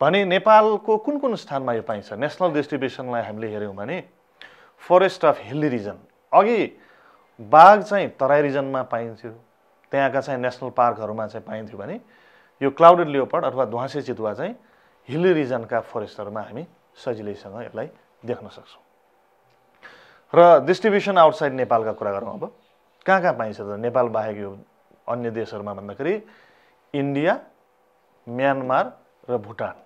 भने नेपालको कुन कुन स्थानमा यो पाइन्छ नेसनल डिस्ट्रिब्युसनलाई हामीले हेऱ्यौँ भने फरेस्ट अफ हिल्ली रिजन अघि बाघ चाहिँ तराई रिजनमा पाइन्थ्यो त्यहाँका चाहिँ नेसनल पार्कहरूमा चाहिँ पाइन्थ्यो भने यो क्लाउडेड लिओपट अथवा ध्वाँसे चितुवा चाहिँ हिल्ली रिजनका फरेस्टहरूमा हामी सजिलैसँग यसलाई देख्न सक्छौँ र डिस्ट्रिब्युसन आउटसाइड नेपालका कुरा गरौँ अब कहाँ कहाँ पाइन्छ त नेपाल बाहेक यो अन्य देशहरूमा भन्दाखेरि इन्डिया म्यानमार र भुटान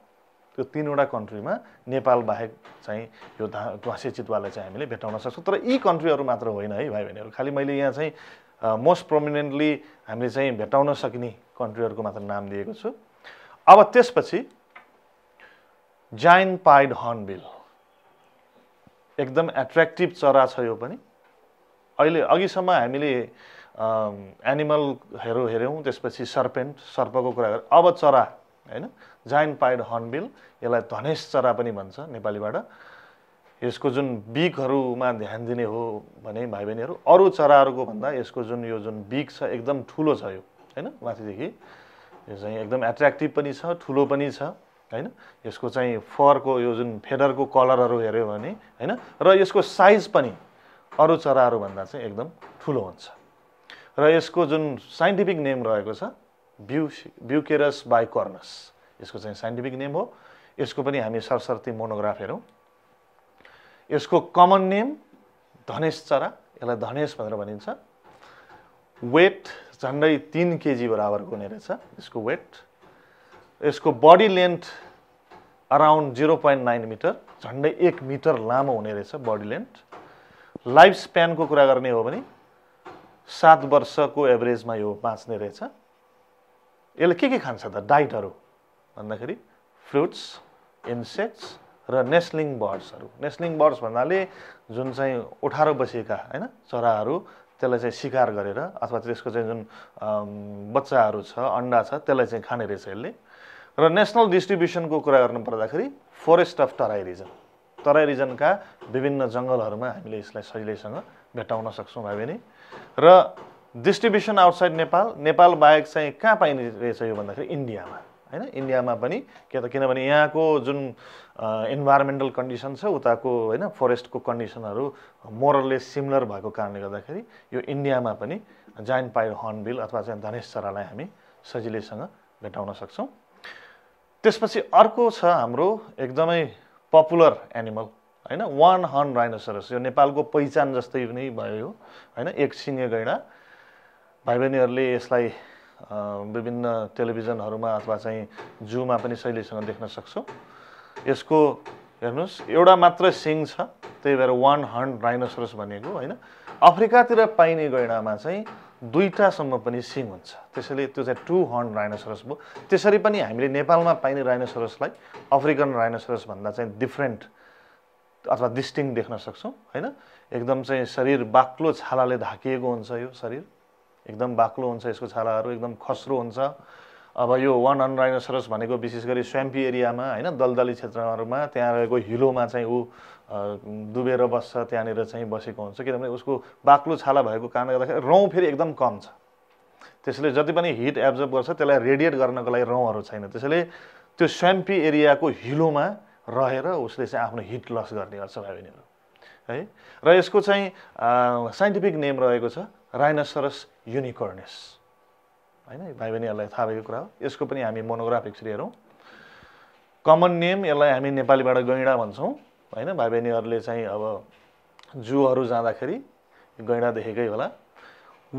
त्यो तिनवटा कन्ट्रीमा नेपाल बाहेक चाहिँ यो धा ध्वासे चितुवालाई चाहिँ हामीले भेटाउन सक्छौँ तर यी कन्ट्रीहरू मात्र होइन है भाइ बहिनीहरू खालि मैले यहाँ चाहिँ मोस्ट प्रोमिनेन्टली हामीले चाहिँ भेटाउन सकिने कन्ट्रीहरूको मात्र नाम दिएको छु अब त्यसपछि जाइन पाइड हर्नबिल एकदम एट्र्याक्टिभ चरा छ यो पनि अहिले अघिसम्म हामीले एनिमलहरू हेऱ्यौँ त्यसपछि सर्पेन्ट सर्पको कुरा गरौँ अब चरा होइन जाइन पाइड हर्नबिल यसलाई धनेश चरा पनि भन्छ नेपालीबाट यसको जुन बिकहरूमा ध्यान दिने हो भने भाइ बहिनीहरू अरू चराहरूको भन्दा यसको जुन यो जुन बिक छ एकदम ठुलो छ यो होइन माथिदेखि यो चाहिँ एकदम एट्र्याक्टिभ पनि छ ठुलो पनि छ होइन यसको चाहिँ फरको यो जुन फेडरको कलरहरू हेऱ्यो भने होइन र यसको साइज पनि अरू चराहरूभन्दा चाहिँ एकदम ठुलो हुन्छ र यसको जुन साइन्टिफिक नेम रहेको छ ब्यु ब्युकेरस बाइकर्नस यसको चाहिँ साइन्टिफिक नेम हो यसको पनि हामी सरस्वती मोनोग्राफ हेरौँ यसको कमन नेम धनेश चरा यसलाई धनेश भनेर भनिन्छ वेट झन्डै तिन केजी बराबरको हुने रहेछ यसको वेट यसको body length around zero point nine metre झन्डै एक मिटर लामो हुने रहेछ बडी लेन्थ लाइफ स्प्यानको कुरा गर्ने हो भने सात वर्षको एभरेजमा यो बाँच्ने रहेछ यसले के के खान्छ त डाइटहरू भन्दाखेरि फ्रुट्स इन्सेक्ट्स र नेस्लिङ बर्ड्सहरू नेस्लिङ बर्ड्स भन्नाले जुन चाहिँ ओठारो बसेका होइन चराहरू त्यसलाई चाहिँ सिकार गरेर अथवा त्यसको चाहिँ जुन बच्चाहरू छ अन्डा छ त्यसलाई चाहिँ खाने रहेछ यसले र नेसनल डिस्ट्रिब्युसनको कुरा गर्नुपर्दाखेरि forest of Terai region Terai रिजनका विभिन्न जङ्गलहरूमा हामीले यसलाई सजिलैसँग भेटाउन सक्छौँ भए पनि र डिस्ट्रिब्युसन आउटसाइड नेपाल नेपाल बाहेक चाहिँ कहाँ पाइने रहेछ यो भन्दाखेरि इन्डियामा होइन इन्डियामा पनि के त किनभने यहाँको जुन इन्भाइरोमेन्टल कन्डिसन छ उताको होइन फरेस्टको कन्डिसनहरू मोरलले सिमिलर भएको कारणले गर्दाखेरि यो इन्डियामा पनि जाइन्ट पाइड हर्नबिल अथवा चाहिँ धनेश चरालाई हामी सजिलैसँग भेटाउन सक्छौँ त्यसपछि अर्को छ हाम्रो एकदमै पपुलर एनिमल होइन वान हर्न राइनोसरस यो नेपालको पहिचान जस्तै नै भयो होइन एक सिङ्गे गैँडा भाइ बहिनीहरूले यसलाई विभिन्न टेलिभिजनहरूमा अथवा चाहिँ जूमा पनि शैलीसँग देख्न सक्छौँ यसको हेर्नुहोस् एउटा मात्र सिङ छ त्यही भएर वान हर्न राइनोसरस भनेको होइन अफ्रिकातिर पाइने गैँडामा चाहिँ दुईवटासम्म पनि सिङ हुन्छ त्यसैले त्यो चाहिँ टु हर्न राइनोसरस भयो त्यसरी पनि हामीले नेपालमा पाइने राइनोसरसलाई अफ्रिकन राइनोसरस भन्दा चाहिँ डिफ्रेन्ट अथवा डिस्टिङ देख्न सक्छौँ होइन एकदम चाहिँ शरीर बाक्लो छालाले ढाकिएको हुन्छ यो शरीर एकदम बाक्लो हुन्छ यसको छालाहरू एकदम खस्रो हुन्छ अब यो वान अन राइनोसरस भनेको विशेष गरी स्वाम्पी एरियामा होइन दलदली क्षेत्रहरूमा त्यहाँ रहेको हिलोमा चाहिँ ऊ डुबेर बस्छ त्यहाँनिर चाहिँ बसेको हुन्छ किनभने उसको बाक्लो छाला भएको कारणले गर्दाखेरि रौँ फेरि एकदम कम छ त्यसैले जति पनि हिट एब्जर्भ गर्छ त्यसलाई रेडिएट गर्नको लागि रौँहरू छैन त्यसैले त्यो स्वाम्पी एरियाको हिलोमा रहेर उसले चाहिँ आफ्नो हिट लस गर्ने गर्छ भाइ बहिनीहरू है र यसको चाहिँ साइन्टिफिक नेम रहेको छ राइनोसरस युनिकर्नेस होइन भाइ बहिनीहरूलाई थाहा भएको कुरा हो यसको पनि हामी मोनोग्राफिक श्री हेरौँ कमन नेम यसलाई हामी नेपालीबाट गैँडा भन्छौँ होइन भाइ बहिनीहरूले चाहिँ अब जूहरू जाँदाखेरि गैँडा देखेकै होला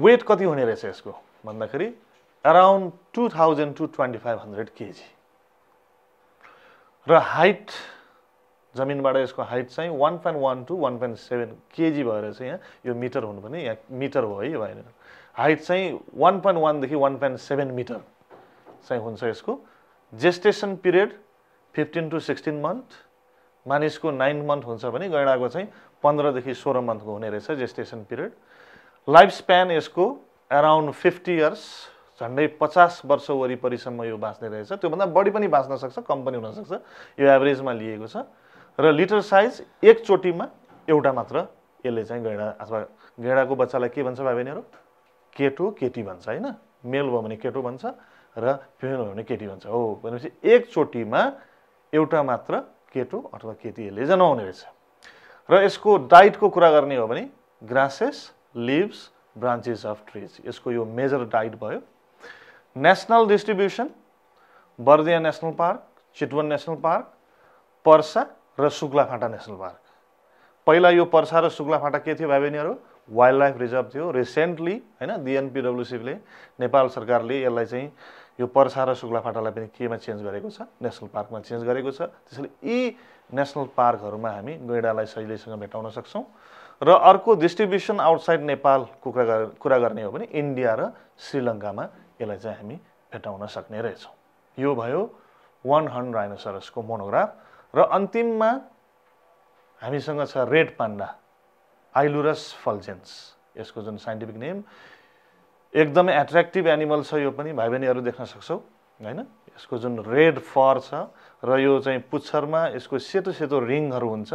वेट कति हुने रहेछ यसको भन्दाखेरि around two thousand to twenty five hundred KG र हाइट जमिनबाट यसको हाइट चाहिँ one point one two one point seven KG भएर चाहिँ यहाँ यो मिटर हुनुपर्ने यहाँ मिटर हो है यो भएन हाइट चाहिँ वान पोइन्ट वानदेखि वान पोइन्ट सेभेन मिटर चाहिँ हुन्छ यसको gestation period fifteen to sixteen month मानिसको नाइन मन्थ हुन्छ भने गैँडाको चाहिँ पन्ध्रदेखि सोह्र मन्थको हुने रहेछ जेस्टेसन पिरियड लाइफ स्प्यान यसको एराउन्ड फिफ्टी इयर्स झन्डै पचास वर्ष वरिपरिसम्म यो बाँच्ने रहेछ त्योभन्दा बढी पनि बाँच्न सक्छ कम पनि हुनसक्छ यो एभरेजमा लिएको छ र लिटर साइज एकचोटिमा एउटा मात्र यसले चाहिँ गैँडा अथवा गैँडाको बच्चालाई के भन्छ भाइ बहिनीहरू केटो केटी भन्छ होइन मेल भयो भने केटो भन्छ र फिमेल भयो भने केटी भन्छ हो भनेपछि एकचोटिमा एउटा मात्र केटो अथवा केटी यसले जनाउने रहेछ र यसको डाइटको कुरा गर्ने हो भने grasses leaves branches of trees यसको यो मेजर डाइट भयो national distribution Bardiya national park Chitwan national park Parsa र सुग्लाफाँटा नेसनल पार्क पहिला यो पर्सा र सुग्लाफाँटा के थियो भाइ बहिनीहरू वाइल्ड लाइफ रिजर्भ थियो रिसेन्टली होइन डिएनपिडब्ल्युसिफले नेपाल सरकारले यसलाई चाहिँ यो पर्सा र सुग्लाफाटालाई पनि केमा चेन्ज गरेको छ नेसनल पार्कमा चेन्ज गरेको छ त्यसैले यी नेसनल पार्कहरूमा हामी गैँडालाई सजिलैसँग भेटाउन सक्छौँ र अर्को डिस्ट्रिब्युसन आउटसाइड नेपालको कुरा कुरा गर्ने हो भने इन्डिया र श्रीलङ्कामा यसलाई चाहिँ हामी भेटाउन सक्ने रहेछौँ यो भयो वान हर्न राइनोसरसको मोनोग्राफ र अन्तिममा हामीसँग छ रेड पान्डा आइलुरस फल्जेन्स यसको जुन साइन्टिफिक नेम एकदमै एट्र्याक्टिभ एनिमल छ यो पनि भाइ बहिनीहरू देख्न सक्छौ होइन यसको जुन रेड फर छ र यो चाहिँ पुच्छरमा यसको सेतो सेतो रिङहरू हुन्छ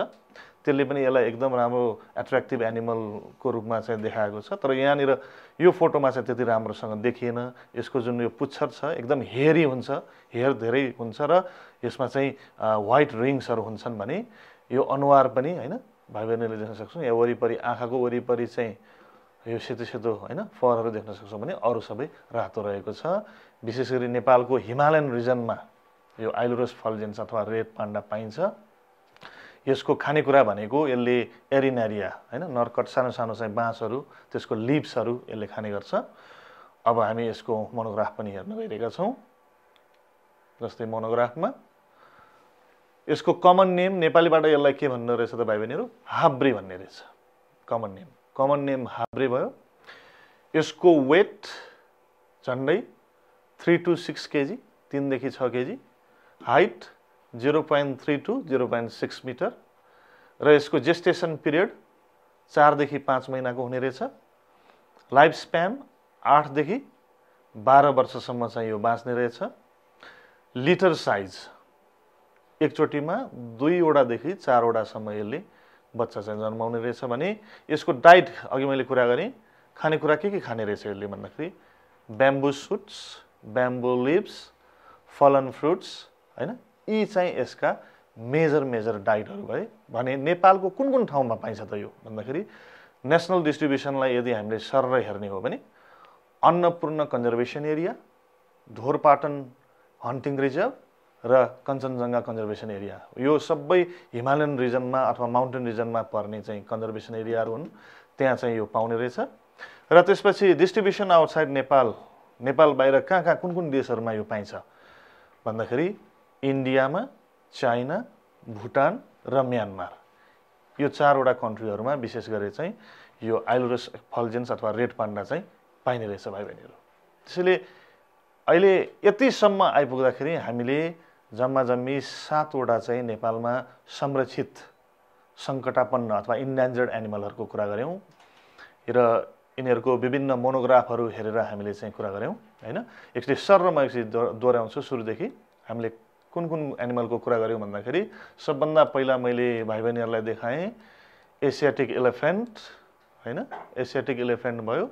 त्यसले पनि यसलाई एकदम राम्रो एट्र्याक्टिभ एनिमलको रूपमा चाहिँ देखाएको छ तर यहाँनिर यो फोटोमा चाहिँ त्यति राम्रोसँग देखिएन यसको जुन यो पुच्छर छ एकदम हेरी हुन्छ हेयर धेरै हुन्छ र यसमा चाहिँ वाइट रिङ्सहरू हुन्छन् भने यो अनुहार पनि होइन भाइ बहिनीले देख्न सक्छौँ या वरिपरि आँखाको वरिपरि चाहिँ यो सेतो सेतो होइन फरहरू देख्न सक्छौँ भने अरू सबै रातो रहेको छ विशेष गरी नेपालको हिमालयन रिजनमा यो आइलोरस फल्जेन्स अथवा रेड पाण्डा पाइन्छ यसको खानेकुरा भनेको यसले एरिनारिया होइन नर्कट सानो सानो चाहिँ बाँसहरू त्यसको लिप्सहरू यसले खाने गर्छ अब हामी यसको मोनोग्राफ पनि हेर्न गइरहेका छौँ जस्तै मोनोग्राफमा यसको कमन नेम नेपालीबाट यसलाई के भन्नु रहेछ त भाइ बहिनीहरू हाब्रे भन्ने रहेछ कमन नेम कमन नेम हाब्रे भयो यसको वेट झन्डै थ्री टु सिक्स केजी तिनदेखि छ KG height zero point three two zero point six metre र यसको जेस्टेसन पिरियड चारदेखि पाँच महिनाको हुने रहेछ लाइफ स्प्यान आठदेखि बाह्र वर्षसम्म चाहिँ यो बाँच्ने रहेछ लिटर साइज एकचोटिमा दुईवटादेखि चारवटासम्म यसले बच्चा चाहिँ जन्माउने रहेछ भने यसको डाइट अघि मैले कुरा गरेँ खानेकुरा के के खाने रहेछ यसले भन्दाखेरि bamboo shoots bamboo leaves fallen fruits होइन यी चाहिँ यसका मेजर मेजर डाइटहरू भए भने नेपालको कुन कुन ठाउँमा पाइन्छ त यो भन्दाखेरि नेसनल डिस्ट्रिब्युसनलाई यदि हामीले सरर हेर्ने हो भने Annapurna conservation area Dhorpatan hunting reserve र कञ्चनजङ्घा कन्जर्भेसन एरिया यो सबै हिमालयन रिजनमा अथवा माउन्टेन रिजनमा पर्ने चाहिँ कन्जर्भेसन एरियाहरू हुन् त्यहाँ चाहिँ यो पाउने रहेछ र त्यसपछि डिस्ट्रिब्युसन आउटसाइड नेपाल नेपाल बाहिर कहाँ कहाँ कुन कुन देशहरूमा यो पाइन्छ भन्दाखेरि इन्डियामा चाइना भुटान र म्यानमार यो चारवटा कन्ट्रीहरूमा विशेष गरेर चाहिँ यो आइलोरस फलजेन्स अथवा रेड पान्डा चाहिँ पाइने रहेछ भाइ बहिनीहरू त्यसैले अहिले यतिसम्म आइपुग्दाखेरि हामीले जम्मा जम्मी सातवटा चाहिँ नेपालमा संरक्षित सङ्कटापन्न अथवा इन्डेन्जर्ड एनिमलहरूको कुरा गऱ्यौँ र यिनीहरूको विभिन्न मोनोग्राफहरू हेरेर हामीले चाहिँ कुरा गऱ्यौँ होइन एकचोटि सर र म एकचोटि दोहोऱ्याउँछु सुरुदेखि हामीले कुन कुन एनिमलको कुरा गऱ्यौँ भन्दाखेरि सबभन्दा पहिला मैले भाइ बहिनीहरूलाई देखाएँ एसियाटिक इलिफेन्ट होइन एसियाटिक इलिफेन्ट भयो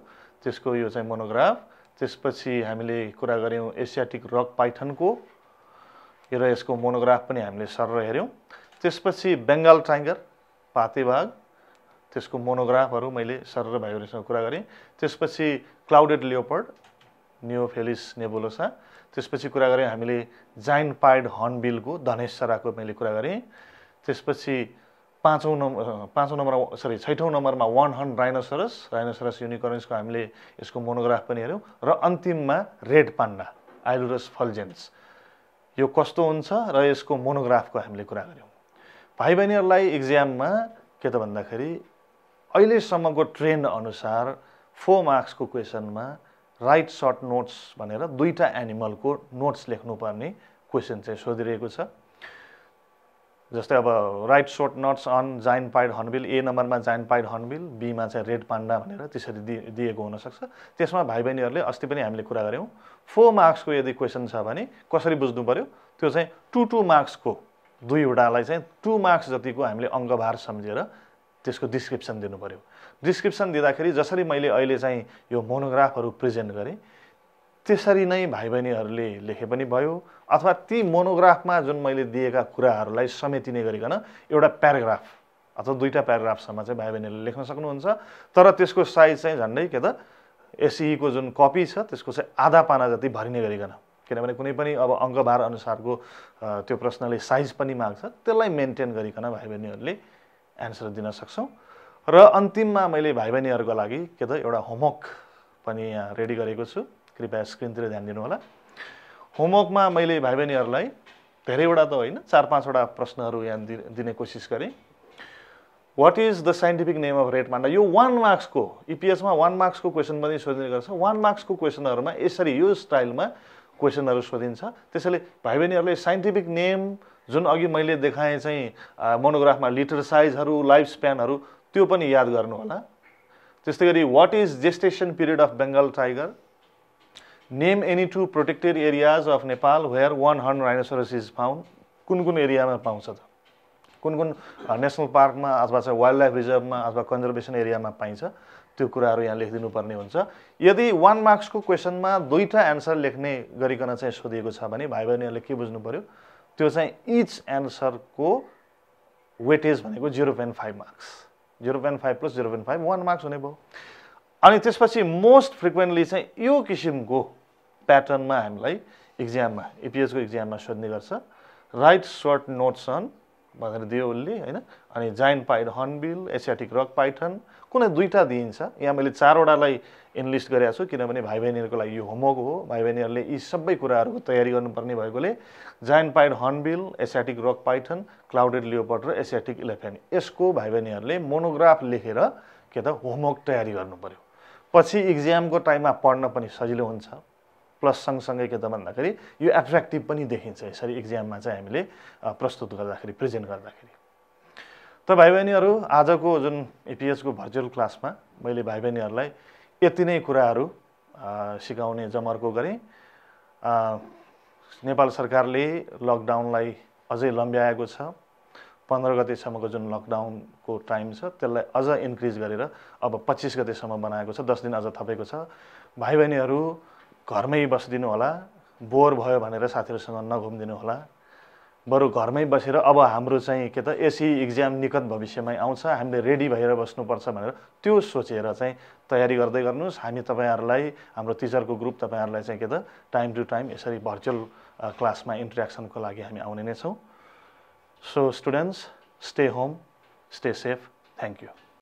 त्यसको यो चाहिँ मोनोग्राफ त्यसपछि हामीले कुरा गऱ्यौँ एसियाटिक रक पाइथनको र यसको मोनोग्राफ पनि हामीले सर हेऱ्यौँ त्यसपछि बेङ्गाल टाइगर पाते बाघ त्यसको मोनोग्राफहरू मैले सर र भाइ बहिनीसँग कुरा गरेँ त्यसपछि क्लाउडेड लियोपर्ड नियोफेलिस नेबुलोसा त्यसपछि कुरा गरेँ हामीले जाइन पाइड हर्नबिलको धनेश्वराको मैले कुरा गरेँ त्यसपछि पाँचौँ नम्बर पाँचौँ नम्बर सरी छैठौँ नम्बरमा वान हर्न राइनोसरस राइनोसरस युनिकरेन्सको हामीले यसको मोनोग्राफ पनि हेऱ्यौँ र अन्तिममा रेड पान्डा आइलुरस फलजेन्स यो कस्तो हुन्छ र यसको मोनोग्राफको हामीले कुरा गऱ्यौँ भाइ बहिनीहरूलाई इक्जाममा के त भन्दाखेरि अहिलेसम्मको ट्रेन्ड अनुसार फोर मार्क्सको क्वेसनमा राइट सर्ट नोट्स भनेर दुईवटा एनिमलको नोट्स लेख्नुपर्ने क्वेसन चाहिँ सोधिरहेको छ जस्तै अब write short notes on giant pied hornbill A नम्बरमा जाइन पाइड हर्नबिल बीमा चाहिँ रेड पान्डा भनेर त्यसरी दिए दिएको हुनसक्छ त्यसमा भाइ बहिनीहरूले अस्ति पनि हामीले कुरा गऱ्यौँ फोर मार्क्सको यदि क्वेसन छ भने कसरी बुझ्नु पऱ्यो त्यो चाहिँ टु टू मार्क्सको दुईवटालाई चाहिँ टु मार्क्स जतिको हामीले अङ्गभार सम्झेर त्यसको डिस्क्रिप्सन दिनु डिस्क्रिप्सन दिँदाखेरि जसरी मैले अहिले चाहिँ यो मोनोग्राफहरू प्रेजेन्ट गरेँ त्यसरी नै भाइ बहिनीहरूले लेखे पनि भयो अथवा ती मोनोग्राफमा जुन मैले दिएका कुराहरूलाई समेटिने गरिकन एउटा प्याराग्राफ अथवा दुईवटा प्याराग्राफसम्म चाहिँ भाइ बहिनीहरूले लेख्न सक्नुहुन्छ तर त्यसको साइज चाहिँ झन्डै के त एसइको e e जुन कपी छ त्यसको चाहिँ आधा पाना जति भरिने गरिकन किनभने कुनै पनि अब अङ्कभार अनुसारको त्यो प्रश्नले साइज पनि माग्छ त्यसलाई मेन्टेन गरिकन भाइ बहिनीहरूले एन्सर दिन सक्छौँ र अन्तिममा मैले भाइ बहिनीहरूको लागि के त एउटा होमवर्क पनि यहाँ रेडी गरेको छु कृपया स्क्रिनतिर ध्यान दिनुहोला होमवर्कमा मैले भाइ बहिनीहरूलाई धेरैवटा त होइन चार पाँचवटा प्रश्नहरू यहाँ दिने कोसिस गरेँ what is the scientific name of red panda यो वान मार्क्सको इपिएसमा वान मार्क्सको क्वेसन पनि सोधिने गर्छ वान मार्क्सको क्वेसनहरूमा यसरी यो स्टाइलमा क्वेसनहरू सोधिन्छ त्यसैले भाइ बहिनीहरूले साइन्टिफिक नेम जुन अघि मैले देखाएँ चाहिँ मोनोग्राफमा लिटर साइजहरू लाइफ स्प्यानहरू त्यो पनि याद गर्नु होला त्यस्तै गरी what is gestation period of Bengal tiger name any two protected areas of Nepal where one horn rhinoceros is found कुन कुन एरियामा पाउँछ त कुन कुन नेसनल पार्कमा अथवा चाहिँ वाइल्ड लाइफ रिजर्भमा अथवा कन्जर्भेसन एरियामा पाइन्छ त्यो कुराहरू यहाँ पर्ने हुन्छ यदि वान मार्क्सको क्वेसनमा दुईवटा एन्सर लेख्ने गरिकन चाहिँ सोधिएको छ भने भाइ बहिनीहरूले के बुझ्नु पऱ्यो त्यो चाहिँ इच एन्सरको वेटेज भनेको zero point five marks zero point five plus zero point five one marks हुने भयो अनि त्यसपछि मोस्ट फ्रिक्वेन्टली चाहिँ यो किसिमको प्याटर्नमा हामीलाई इक्जाममा इपिएसको इक्जाममा सोध्ने गर्छ राइट सर्ट नोट्स अन भनेर दियो उसले होइन अनि giant pied hornbill Asiatic rock python कुनै दुईवटा दिइन्छ यहाँ मैले चारवटालाई इन्लिस्ट गरेका छु किनभने भाइ बहिनीहरूको लागि यो होमवर्क हो भाइ बहिनीहरूले यी सबै कुराहरूको तयारी गर्नुपर्ने भएकोले giant pied hornbill Asiatic rock python clouded leopard र एसियाटिक इलेफेन्ट यसको भाइ बहिनीहरूले मोनोग्राफ लेखेर के त होमवर्क तयारी गर्नु पऱ्यो पछि इक्जामको टाइममा पढ्न पनि सजिलो हुन्छ प्लस सँगसँगै के त भन्दाखेरि यो एट्र्याक्टिभ पनि देखिन्छ यसरी इक्जाममा चाहिँ हामीले प्रस्तुत गर्दाखेरि प्रेजेन्ट गर्दाखेरि त भाइ बहिनीहरू आजको जुन एपिएसको भर्चुअल क्लासमा मैले भाइ बहिनीहरूलाई यति नै कुराहरू सिकाउने जमर्को गरेँ नेपाल सरकारले लकडाउनलाई अझै लम्ब्याएको छ पन्ध्र गतेसम्मको जुन लकडाउनको टाइम छ त्यसलाई अझ इन्क्रिज गरेर अब पच्चिस गतेसम्म बनाएको छ दस दिन अझ थपेको छ भाइ बहिनीहरू घरमै बसिदिनु होला बोर भयो भनेर साथीहरूसँग नघुमिदिनु होला बरु घरमै बसेर अब हाम्रो चाहिँ के त एसी इक्जाम निकट भविष्यमै आउँछ हामीले रेडी भएर बस्नुपर्छ भनेर त्यो सोचेर चाहिँ तयारी गर्दै गर्नुहोस् हामी तपाईँहरूलाई हाम्रो टिचरको ग्रुप तपाईँहरूलाई चाहिँ के त टाइम टु टाइम यसरी भर्चुअल क्लासमा इन्ट्रेक्सनको लागि हामी आउने नै छौँ so students stay home stay safe thank you